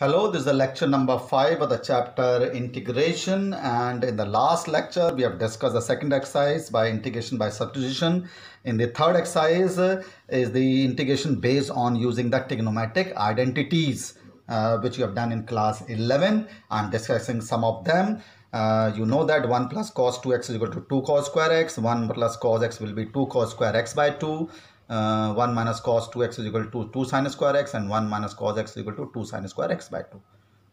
Hello, this is the lecture number 5 of the chapter integration and in the last lecture we have discussed the second exercise by integration by substitution. In the third exercise uh, is the integration based on using the trigonometric identities uh, which you have done in class 11. I am discussing some of them. Uh, you know that 1 plus cos 2x is equal to 2 cos square x, 1 plus cos x will be 2 cos square x by 2 uh, 1 minus cos 2x is equal to 2 sine square x and 1 minus cos x is equal to 2 sine square x by 2.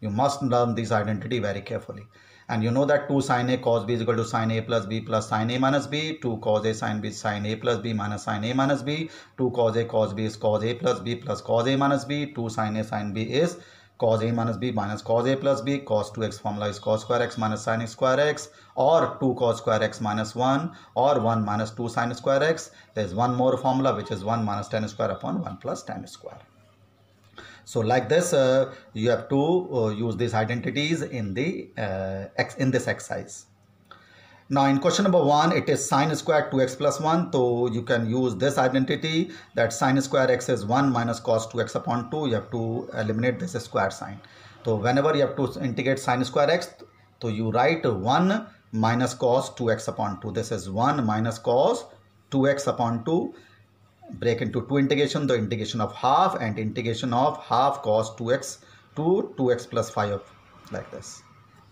You must learn this identity very carefully. And you know that 2 sine a cos b is equal to sine a plus b plus sine a minus b, 2 cos a sine b is sine a plus b minus sine a minus b, 2 cos a cos b is cos a plus b plus cos a minus b, 2 sine a sine b is cos a minus b minus cos a plus b cos 2x formula is cos square x minus sin square x or 2 cos square x minus 1 or 1 minus 2 sin square x there is one more formula which is 1 minus 10 square upon 1 plus 10 square so like this uh, you have to uh, use these identities in the uh, in this exercise now in question number 1 it is sine square 2x plus 1 so you can use this identity that sine square x is 1 minus cos 2x upon 2 you have to eliminate this square sign. So whenever you have to integrate sine square x so you write 1 minus cos 2x upon 2 this is 1 minus cos 2x upon 2 break into two integration the integration of half and integration of half cos 2x to 2x plus 5 like this.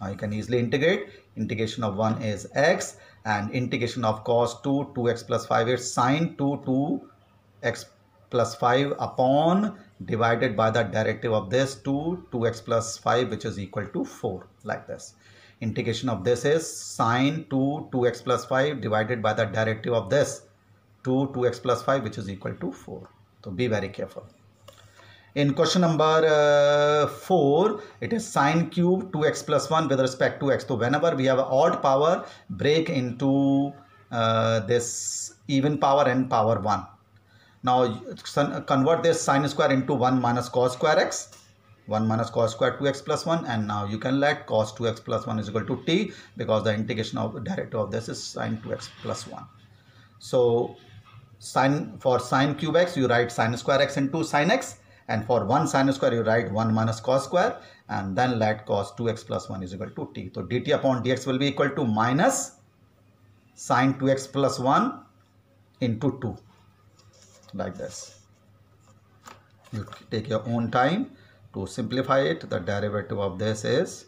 Now you can easily integrate integration of 1 is x and integration of cos 2 2x plus 5 is sine 2 2x plus 5 upon divided by the derivative of this 2 2x plus 5 which is equal to 4 like this integration of this is sine 2 2x plus 5 divided by the derivative of this 2 2x plus 5 which is equal to 4 so be very careful in question number uh, 4, it is sine cube 2x plus 1 with respect to x. So whenever we have an odd power, break into uh, this even power and power 1. Now uh, convert this sine square into 1 minus cos square x. 1 minus cos square 2x plus 1 and now you can let cos 2x plus 1 is equal to t because the integration of the derivative of this is sine 2x plus 1. So sine for sine cube x you write sine square x into sine x and for 1 sine square, you write 1 minus cos square and then let cos 2x plus 1 is equal to t. So dt upon dx will be equal to minus sine 2x plus 1 into 2 like this. You take your own time to simplify it. The derivative of this is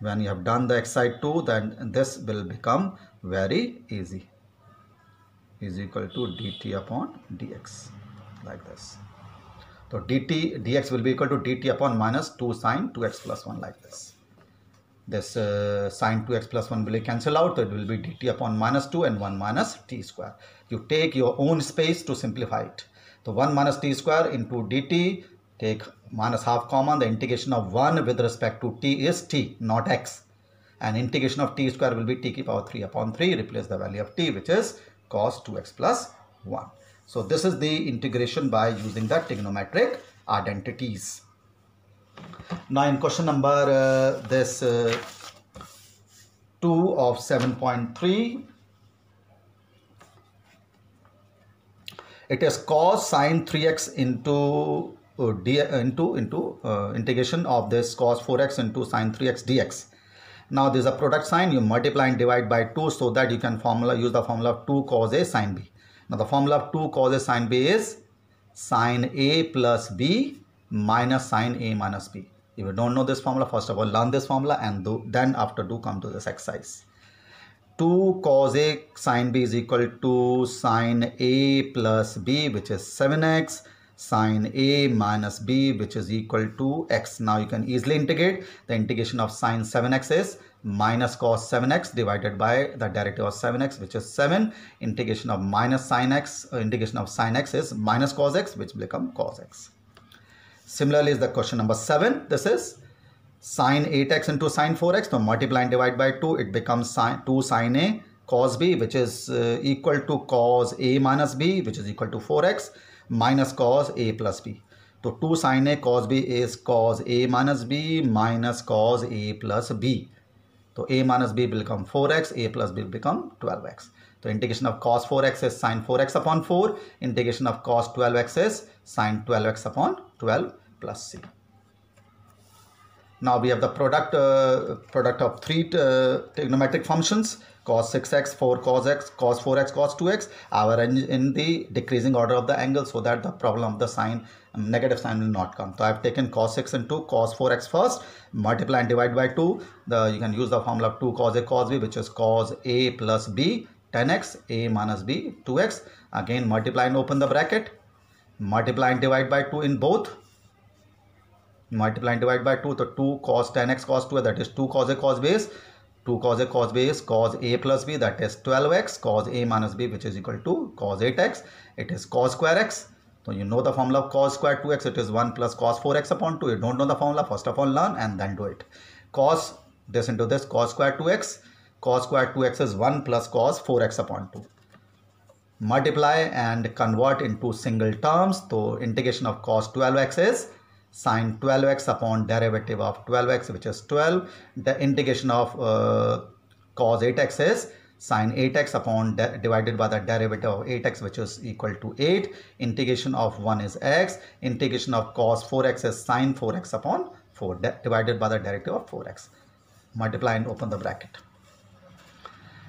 when you have done the excite 2 then this will become very easy is equal to dt upon dx like this. So dt dx will be equal to dt upon minus 2 sine 2x plus 1 like this. This uh, sine 2x plus 1 will cancel out. It will be dt upon minus 2 and 1 minus t square. You take your own space to simplify it. So 1 minus t square into dt take minus half common. The integration of 1 with respect to t is t not x. And integration of t square will be t to the power 3 upon 3. Replace the value of t which is cos 2x plus 1. So this is the integration by using the trigonometric identities. Now in question number uh, this uh, 2 of 7.3 it is cos sine 3x into uh, d uh, into into uh, integration of this cos 4x into sine 3x dx now this is a product sign you multiply and divide by 2 so that you can formula use the formula 2 cos a sine b now the formula of 2 causes sine B is sine A plus B minus sine A minus B. If you don't know this formula, first of all learn this formula and do, then after do come to this exercise. 2 cos A sine B is equal to sine A plus B which is 7x sine a minus b which is equal to x. Now you can easily integrate. The integration of sine 7x is minus cos 7x divided by the derivative of 7x which is 7 integration of minus sine x uh, integration of sine x is minus cos x which become cos x similarly is the question number 7 this is sine 8x into sine 4x So multiply and divide by 2 it becomes 2 sine a cos b which is uh, equal to cos a minus b which is equal to 4x minus cos a plus b So two sin a cos b is cos a minus b minus cos a plus b. So a minus b will become 4x, a plus b will become 12x. So integration of cos 4x is sin 4x upon 4, integration of cos 12x is sin 12x upon 12 plus c. Now we have the product uh, product of three uh, trigonometric functions cos 6x, 4 cos x, cos 4x, cos 2x arrange in the decreasing order of the angle so that the problem of the sign, um, negative sign will not come. So I've taken cos 6 into cos 4x first, multiply and divide by 2. The You can use the formula of 2 cos a cos b which is cos a plus b 10x a minus b 2x again multiply and open the bracket multiply and divide by 2 in both multiply and divide by 2 so 2 cos 10x cos 2 that is 2 cos a cos base 2 cos a cos b is cos a plus b that is 12x cos a minus b which is equal to cos 8x. It is cos square x. So you know the formula of cos square 2x it is 1 plus cos 4x upon 2. You don't know the formula first of all learn and then do it. Cos this into this cos square 2x. Cos square 2x is 1 plus cos 4x upon 2 multiply and convert into single terms. So integration of cos 12x is sine 12x upon derivative of 12x which is 12 the integration of uh, cos 8x is sine 8x upon divided by the derivative of 8x which is equal to 8 integration of 1 is x integration of cos 4x is sine 4x upon 4 divided by the derivative of 4x multiply and open the bracket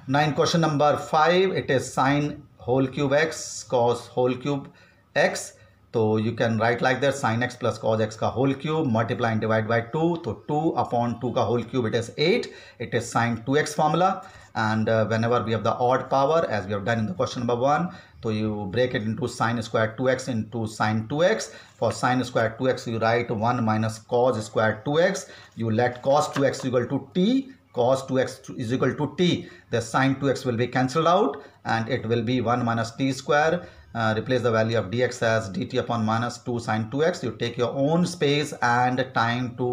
now in question number 5 it is sine whole cube x cos whole cube x तो you can write like that sine x plus cos x का whole cube multiply divide by two तो two upon two का whole cube it is eight it is sine two x formula and whenever we have the odd power as we have done in the question number one तो you break it into sine square two x into sine two x for sine square two x you write one minus cos square two x you let cos two x equal to t cos 2x is equal to t the sine 2x will be cancelled out and it will be 1 minus t square uh, replace the value of dx as dt upon minus 2 sine 2x you take your own space and time to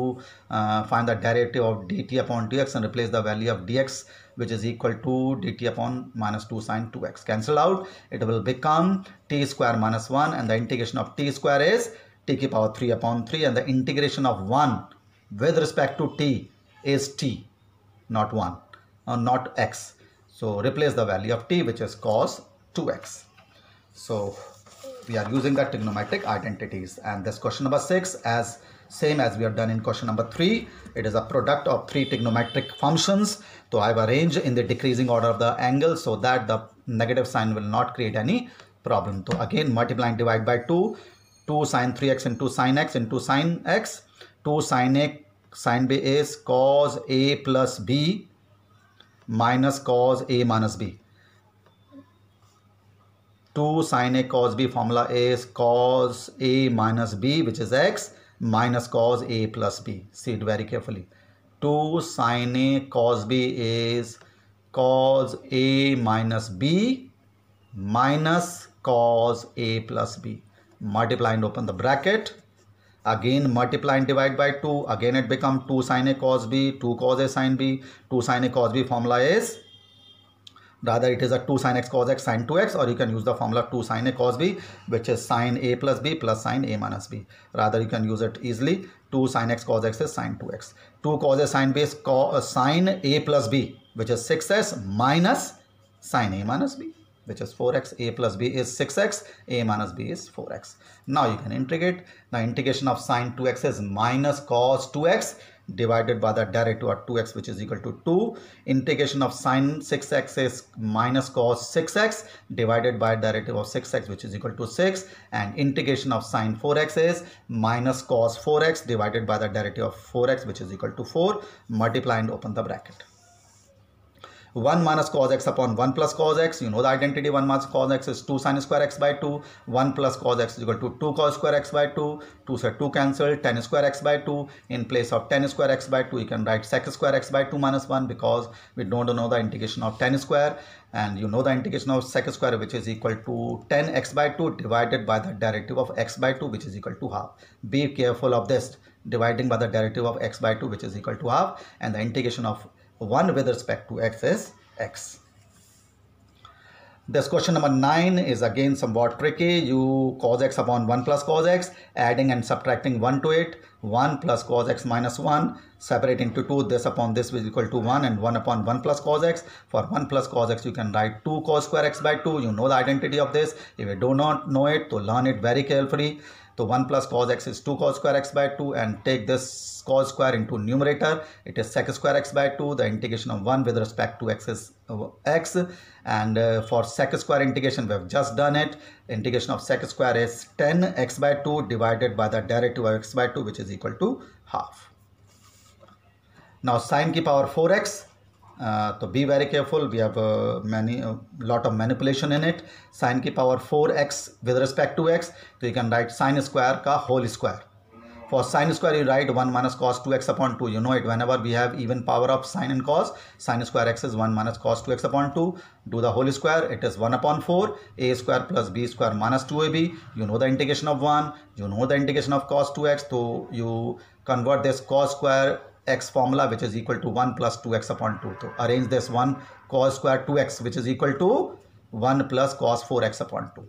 uh, find the derivative of dt upon dx and replace the value of dx which is equal to dt upon minus 2 sine 2x cancel out it will become t square minus 1 and the integration of t square is t to power 3 upon 3 and the integration of 1 with respect to t is t not 1 or uh, not x. So replace the value of t which is cos 2x. So we are using the trigonometric identities and this question number 6 as same as we have done in question number 3 it is a product of three trigonometric functions so i have arranged in the decreasing order of the angle so that the negative sign will not create any problem so again multiply and divide by 2 2 sine 3x into sine x into sine x 2 sine x. Sine B as cos A plus B minus cos A minus B two sine A cos B formula as cos A minus B which is x minus cos A plus B see it very carefully two sine A cos B as cos A minus B minus cos A plus B multiply and open the bracket again multiply and divide by 2 again it become 2 sine a cos b 2 cos a sine b 2 sine a cos b formula is rather it is a 2 sine x cos x sine 2x or you can use the formula 2 sine a cos b which is sine a plus b plus sine a minus b rather you can use it easily 2 sine x cos x is sine 2x 2 cos a sine b is cos, uh, sine a plus b which is 6s minus sine a minus b which is 4x a plus b is 6x a minus b is 4x now you can integrate the integration of sine 2x is minus cos 2x divided by the derivative of 2x which is equal to 2 integration of sine 6x is minus cos 6x divided by derivative of 6x which is equal to 6 and integration of sine 4x is minus cos 4x divided by the derivative of 4x which is equal to 4 multiply and open the bracket 1 minus cos x upon 1 plus cos x. You know the identity 1 minus cos x is 2 sine square x by 2. 1 plus cos x is equal to 2 cos square x by 2. 2 square 2 cancel 10 square x by 2. In place of 10 square x by 2 you can write sec square x by 2 minus 1 because we don't know the integration of 10 square and you know the integration of sec square which is equal to 10x by 2 divided by the derivative of x by 2 which is equal to half. Be careful of this dividing by the derivative of x by 2 which is equal to half and the integration of 1 with respect to x is x. This question number 9 is again somewhat tricky. You cos x upon 1 plus cos x, adding and subtracting 1 to it. 1 plus cos x minus 1, separating to 2, this upon this will equal to 1 and 1 upon 1 plus cos x. For 1 plus cos x, you can write 2 cos square x by 2. You know the identity of this. If you do not know it, to learn it very carefully. So 1 plus cos x is 2 cos square x by 2 and take this cos square into numerator. It is sec square x by 2. The integration of 1 with respect to x is uh, x and uh, for sec square integration we have just done it integration of sec square is 10 x by 2 divided by the derivative of x by 2 which is equal to half now sine ki power 4x Uh, तो be very careful we have many lot of manipulation in it sine की power four x with respect to x तो you can write sine square का whole square for sine square you write one minus cos two x upon two you know it whenever we have even power of sine and cos sine square x is one minus cos two x upon two do the whole square it is one upon four A square plus B square minus two A B you know the integration of one you know the integration of cos two x तो you convert this cos square x formula which is equal to 1 plus 2x upon 2. So arrange this 1 cos square 2x which is equal to 1 plus cos 4x upon 2.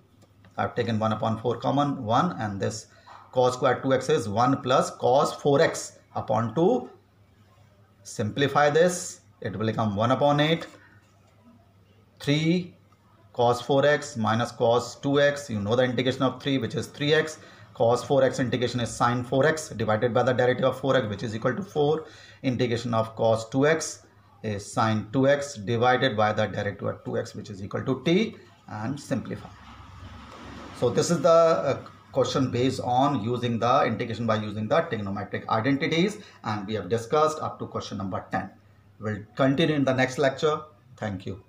I have taken 1 upon 4 common 1 and this cos square 2x is 1 plus cos 4x upon 2. Simplify this. It will become 1 upon 8. 3 cos 4x minus cos 2x. You know the integration of 3 which is 3x cos 4x integration is sine 4x divided by the derivative of 4x which is equal to 4 integration of cos 2x is sine 2x divided by the derivative of 2x which is equal to t and simplify so this is the uh, question based on using the integration by using the trigonometric identities and we have discussed up to question number 10 we'll continue in the next lecture thank you